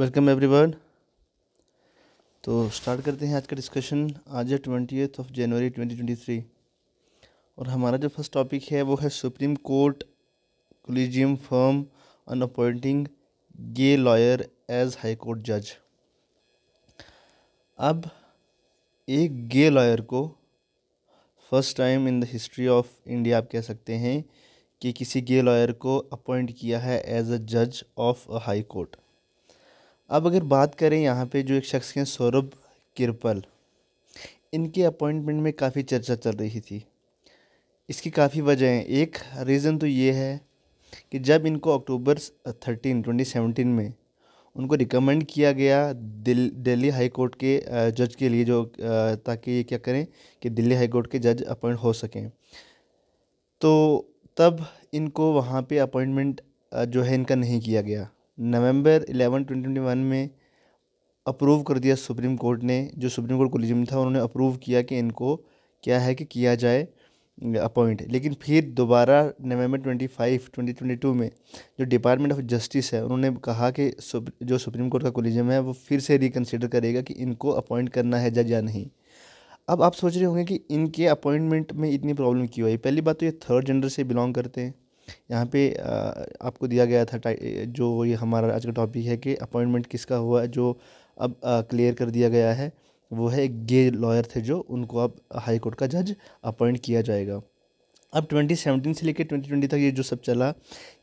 welcome everyone तो start करते हैं आज का डिस्कशन आज है twenty of January twenty twenty three और हमारा जो फर्स्ट टॉपिक है वो है supreme court collegium firm on appointing gay lawyer as high court जज अब एक गे लॉयर को first time in the history of India आप कह सकते हैं कि किसी गे लॉयर को अपॉइंट किया है एज अ जज ऑफ अ हाई कोर्ट अब अगर बात करें यहाँ पे जो एक शख्स हैं सौरभ किरपल इनके अपॉइंटमेंट में काफ़ी चर्चा चल रही थी इसकी काफ़ी वजह हैं एक रीज़न तो ये है कि जब इनको अक्टूबर थर्टीन ट्वेंटी सेवनटीन में उनको रिकमेंड किया गया दिल दिल्ली हाई कोर्ट के जज के लिए जो ताकि ये क्या करें कि दिल्ली हाई कोर्ट के जज अपॉइंट हो सकें तो तब इनको वहाँ पे अपॉइंटमेंट जो है इनका नहीं किया गया नवंबर 11 ट्वेंटी ट्वेंटी वन में अप्रूव कर दिया सुप्रीम कोर्ट ने जो सुप्रीम कोर्ट कोलिजियम था उन्होंने अप्रूव किया कि इनको क्या है कि किया जाए अपॉइंट लेकिन फिर दोबारा November twenty five twenty twenty two में जो डिपार्टमेंट ऑफ जस्टिस है उन्होंने कहा कि जो सुप्रीम कोर्ट का कोलिजियम है वो फिर से रिकन्सिडर करेगा कि इनको अपॉइंट करना है जज या नहीं अब आप सोच रहे होंगे कि इनके अपॉइंटमेंट में इतनी प्रॉब्लम क्यों आई पहली बात तो ये थर्ड जेंडर से बिलोंग करते हैं यहाँ पे आपको दिया गया था जो ये हमारा आज का टॉपिक है कि अपॉइंटमेंट किसका हुआ जो अब क्लियर कर दिया गया है वो है एक गे लॉयर थे जो उनको अब हाई कोर्ट का जज अपॉइंट किया जाएगा अब 2017 से लेकर 2020 तक ये जो सब चला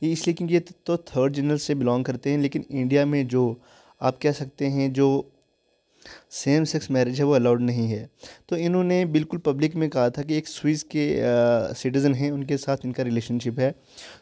ये इसलिए क्योंकि ये तो थर्ड जनरल से बिलोंग करते हैं लेकिन इंडिया में जो आप कह सकते हैं जो सेम सेक्स मैरिज है वो अलाउड नहीं है तो इन्होंने बिल्कुल पब्लिक में कहा था कि एक स्विस के सिटीज़न हैं उनके साथ इनका रिलेशनशिप है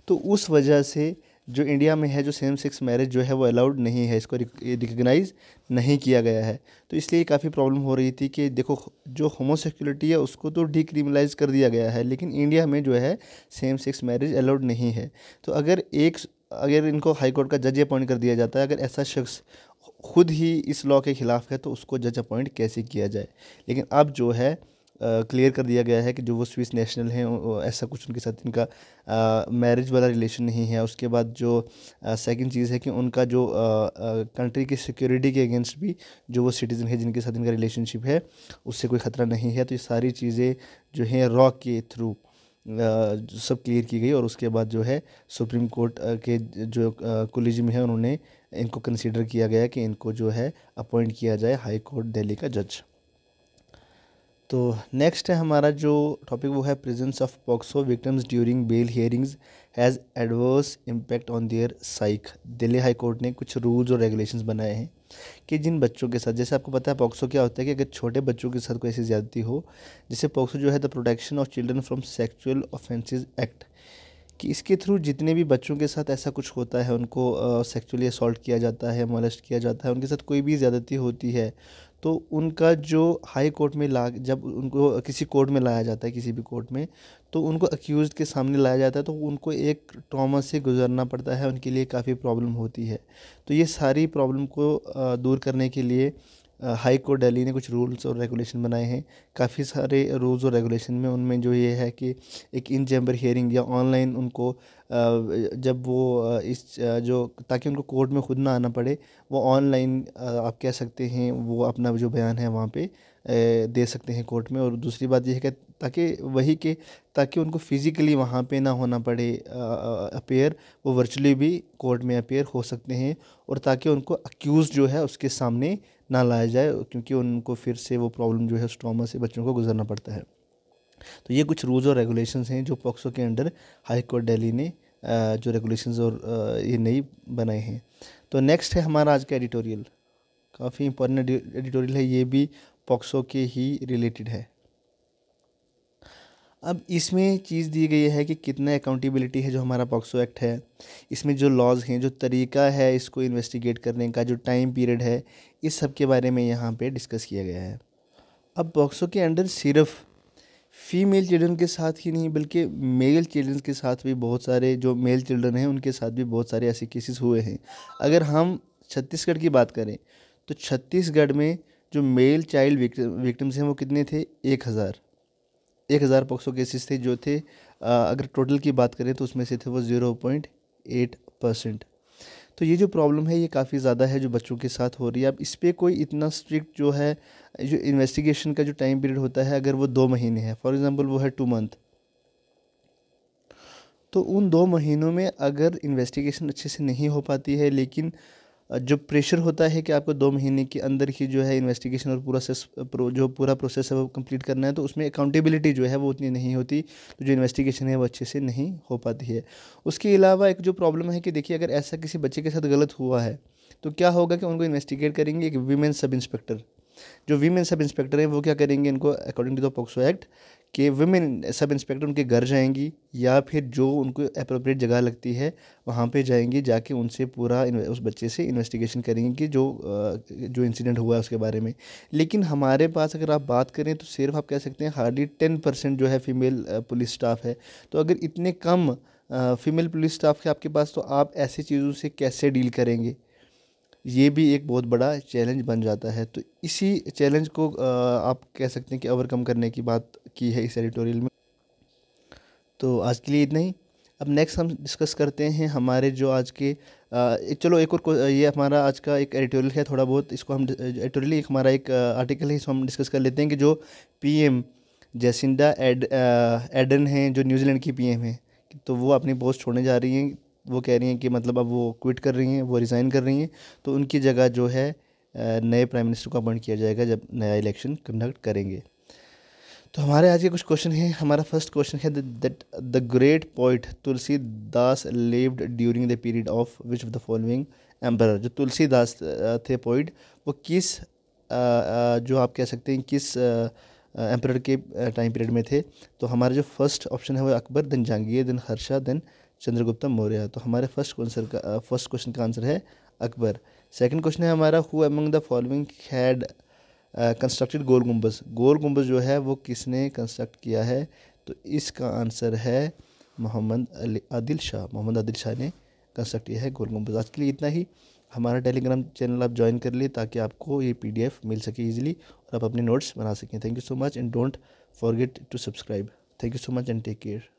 तो उस वजह से जो इंडिया में है जो सेम सेक्स मैरिज जो है वो अलाउड नहीं है इसको रिकगनाइज़ नहीं किया गया है तो इसलिए काफ़ी प्रॉब्लम हो रही थी कि देखो जो होमोसेक्सुअलिटी है उसको तो डिक्रिमिनलाइज कर दिया गया है लेकिन इंडिया में जो है सेम सेक्स मैरिज अलाउड नहीं है तो अगर एक अगर इनको हाई कोर्ट का जज अपॉइंट कर दिया जाता है अगर ऐसा शख्स खुद ही इस लॉ के ख़िलाफ़ है तो उसको जज अपॉइंट कैसे किया जाए लेकिन अब जो है क्लियर कर दिया गया है कि जो वो स्विस नेशनल हैं ऐसा कुछ उनके साथ इनका मैरिज वाला रिलेशन नहीं है उसके बाद जो सेकंड चीज़ है कि उनका जो कंट्री की सिक्योरिटी के अगेंस्ट भी जो वो सिटीज़न है जिनके साथ इनका रिलेशनशिप है उससे कोई ख़तरा नहीं है तो ये सारी चीज़ें जो हैं रॉ के थ्रू सब क्लियर की गई और उसके बाद जो है सुप्रीम कोर्ट के जो कुलिजम है उन्होंने इनको कंसीडर किया गया कि इनको जो है अपॉइंट किया जाए हाई कोर्ट दिल्ली का जज तो नेक्स्ट है हमारा जो टॉपिक वो है presence of POCSO victims during bail hearings has adverse impact on their psyche Delhi high court ने कुछ रूल्स और रेगुलेशंस बनाए हैं कि जिन बच्चों के साथ जैसे आपको पता है पॉक्सो क्या होता है कि अगर छोटे बच्चों के साथ कोई ऐसी ज़्यादती हो जैसे पॉक्सो जो है the protection of children from sexual offences act कि इसके थ्रू जितने भी बच्चों के साथ ऐसा कुछ होता है उनको सेक्चुअली असल्ट किया जाता है मोलेस्ट किया जाता है उनके साथ कोई भी ज़्यादती होती है तो उनका जो हाई कोर्ट में ला जब उनको किसी कोर्ट में लाया जाता है किसी भी कोर्ट में तो उनको अक्यूज़ के सामने लाया जाता है तो उनको एक ट्रॉमा से गुजरना पड़ता है उनके लिए काफ़ी प्रॉब्लम होती है तो ये सारी प्रॉब्लम को दूर करने के लिए हाई कोर्ट दिल्ली ने कुछ रूल्स और रेगुलेशन बनाए हैं काफ़ी सारे रूल्स और रेगुलेशन में उनमें जो ये है कि एक इन चैम्बर हियरिंग या ऑनलाइन उनको जब वो इस जो ताकि उनको कोर्ट में खुद ना आना पड़े वो ऑनलाइन आप कह सकते हैं वो अपना जो बयान है वहाँ पे दे सकते हैं कोर्ट में और दूसरी बात यह है कि ताकि वही के ताकि उनको फिज़िकली वहाँ पे ना होना पड़े अपेयर वो वर्चुअली भी कोर्ट में अपेयर हो सकते हैं और ताकि उनको अक्यूज़ जो है उसके सामने ना लाया जाए क्योंकि उनको फिर से वो प्रॉब्लम जो है उस से बच्चों को गुजरना पड़ता है तो ये कुछ रूल्स और रेगुलेशंस हैं जो पॉक्सो के अंडर हाई कोर्ट दिल्ली ने जो रेगुलेशंस और ये नई बनाए हैं तो नेक्स्ट है हमारा आज का एडिटोरियल काफ़ी इंपॉर्टेंट एडिटोरियल है ये भी पॉक्सो के ही रिलेटेड है अब इसमें चीज़ दी गई है कि कितना अकाउंटेबिलिटी है जो हमारा पॉक्सो एक्ट है इसमें जो लॉज हैं जो तरीका है इसको इन्वेस्टिगेट करने का जो टाइम पीरियड है इस सब के बारे में यहाँ पे डिस्कस किया गया है अब बॉक्सों के अंडर सिर्फ फीमेल चिल्ड्रन के साथ ही नहीं बल्कि मेल चिल्ड्रन के साथ भी बहुत सारे जो मेल चिल्ड्रन हैं उनके साथ भी बहुत सारे ऐसे केसेस हुए हैं अगर हम छत्तीसगढ़ की बात करें तो छत्तीसगढ़ में जो मेल चाइल्ड विक्टिम्स हैं वो कितने थे एक हज़ार एक हज़ार पॉक्सो केसेस थे जो थे अगर टोटल की बात करें तो उसमें से थे वो ज़ीरो पॉइंट एट परसेंट तो ये जो प्रॉब्लम है ये काफ़ी ज़्यादा है जो बच्चों के साथ हो रही है अब इस पर कोई इतना स्ट्रिक्ट जो है जो इन्वेस्टिगेशन का जो टाइम पीरियड होता है अगर वो दो महीने है फॉर एग्ज़ाम्पल वो है टू मंथ तो उन दो महीनों में अगर इन्वेस्टिगेशन अच्छे से नहीं हो पाती है लेकिन जो प्रेशर होता है कि आपको दो महीने के अंदर ही जो है इन्वेस्टिगेशन और पूरा सेस जो पूरा प्रोसेस है वो कंप्लीट करना है तो उसमें अकाउंटेबिलिटी जो है वो उतनी नहीं होती तो जो इन्वेस्टिगेशन है वो अच्छे से नहीं हो पाती है उसके अलावा एक जो प्रॉब्लम है कि देखिए अगर ऐसा किसी बच्चे के साथ गलत हुआ है तो क्या होगा कि उनको इन्वेस्टिगेट करेंगे एक वीमेन सब इंस्पेक्टर जो वीमेन सब इंस्पेक्टर हैं वो क्या करेंगे इनको according to the POCSO act कि वीमेन सब इंस्पेक्टर उनके घर जाएंगी या फिर जो उनको अप्रोप्रिएट जगह लगती है वहाँ पे जाएंगी जाके उनसे पूरा उस बच्चे से इन्वेस्टिगेशन करेंगे कि जो जो इंसिडेंट हुआ है उसके बारे में लेकिन हमारे पास अगर आप बात करें तो सिर्फ आप कह सकते हैं हार्डली टेन परसेंट जो है फीमेल पुलिस स्टाफ है तो अगर इतने कम फीमेल पुलिस स्टाफ के आपके पास तो आप ऐसी चीज़ों से कैसे डील करेंगे ये भी एक बहुत बड़ा चैलेंज बन जाता है तो इसी चैलेंज को आप कह सकते हैं कि ओवरकम करने की बात की है इस एडिटोरियल में तो आज के लिए इतना ही अब नेक्स्ट हम डिस्कस करते हैं हमारे जो आज के चलो एक और ये हमारा आज का एक एडिटोरियल है थोड़ा बहुत इसको हम एडिटोरियल एक हमारा एक आर्टिकल है इसको हम डिस्कस कर लेते हैं कि जो पीएम जैसिंडा एड एडन हैं जो न्यूजीलैंड की पीएम हैं तो वो अपनी पोस्ट छोड़ने जा रही हैं वो कह रही हैं कि मतलब अब वो क्विट कर रही हैं वो रिज़ाइन कर रही हैं तो उनकी जगह जो है नए प्राइम मिनिस्टर को अपॉइंट किया जाएगा जब नया इलेक्शन कंडक्ट करेंगे तो हमारे आज के कुछ क्वेश्चन हैं हमारा फर्स्ट क्वेश्चन है that the great Tulsi Das lived during the period of which of the following emperor जो तुलसी दास थे पॉइंट वो किस जो आप कह सकते हैं किस एम्पर के टाइम पीरियड में थे तो हमारा जो फर्स्ट ऑप्शन है वो Akbar then Jahangir then Harsha then Chandragupta Maurya तो हमारे फर्स्ट क्वेश्चन का फर्स्ट uh, क्वेश्चन का आंसर है अकबर सेकंड क्वेश्चन है हमारा who among the following had constructed Gol Gumbaz Gol Gumbaz जो है वो किसने कंस्ट्रक्ट किया है तो इसका आंसर है मोहम्मद अली आदिल शाह मोहम्मद आदिल शाह ने कंस्ट्रक्ट किया है गोल गुम्बज आज के लिए इतना ही हमारा टेलीग्राम चैनल आप ज्वाइन कर लिए ताकि आपको ये पी मिल सके ईजिली और आप अपने नोट्स बना सकें thank you so much and don't forget to subscribe thank you so much and take care